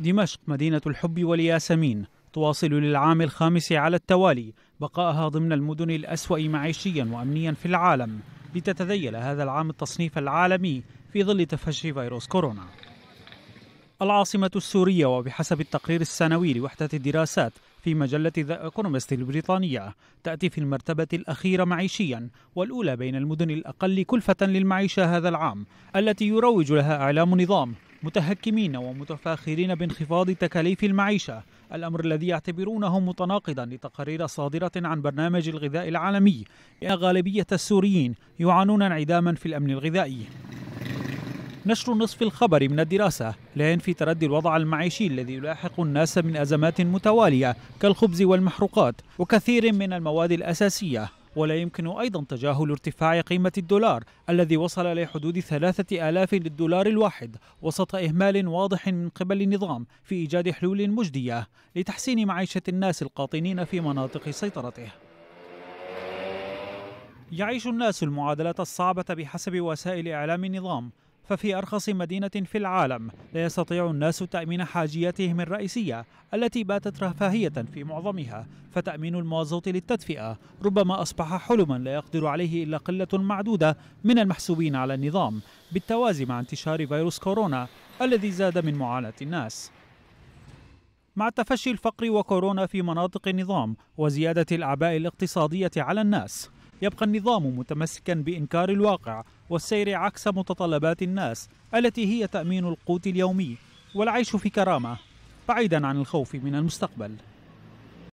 دمشق مدينة الحب والياسمين تواصل للعام الخامس على التوالي بقائها ضمن المدن الأسوأ معيشيا وأمنيا في العالم لتتذيل هذا العام التصنيف العالمي في ظل تفشي فيروس كورونا العاصمة السورية وبحسب التقرير السنوي لوحدة الدراسات في مجلة ذا ايكونومست البريطانية تأتي في المرتبة الأخيرة معيشيا والأولى بين المدن الأقل كلفة للمعيشة هذا العام التي يروج لها إعلام نظام متهكمين ومتفاخرين بانخفاض تكاليف المعيشة الأمر الذي يعتبرونه متناقضا لتقارير صادرة عن برنامج الغذاء العالمي لأن غالبية السوريين يعانون انعداما في الأمن الغذائي نشر نصف الخبر من الدراسة لا ينفي تردي الوضع المعيشي الذي يلاحق الناس من أزمات متوالية كالخبز والمحروقات وكثير من المواد الأساسية ولا يمكن أيضا تجاهل ارتفاع قيمة الدولار الذي وصل لحدود ثلاثة آلاف للدولار الواحد وسط إهمال واضح من قبل النظام في إيجاد حلول مجدية لتحسين معيشة الناس القاطنين في مناطق سيطرته يعيش الناس المعادلة الصعبة بحسب وسائل إعلام النظام ففي أرخص مدينة في العالم لا يستطيع الناس تأمين حاجياتهم الرئيسية التي باتت رفاهية في معظمها فتأمين المازوت للتدفئة ربما أصبح حلما لا يقدر عليه إلا قلة معدودة من المحسوبين على النظام بالتوازي مع انتشار فيروس كورونا الذي زاد من معاناة الناس مع تفشي الفقر وكورونا في مناطق النظام وزيادة الأعباء الاقتصادية على الناس يبقى النظام متمسكا بإنكار الواقع والسير عكس متطلبات الناس التي هي تأمين القوت اليومي والعيش في كرامة بعيدا عن الخوف من المستقبل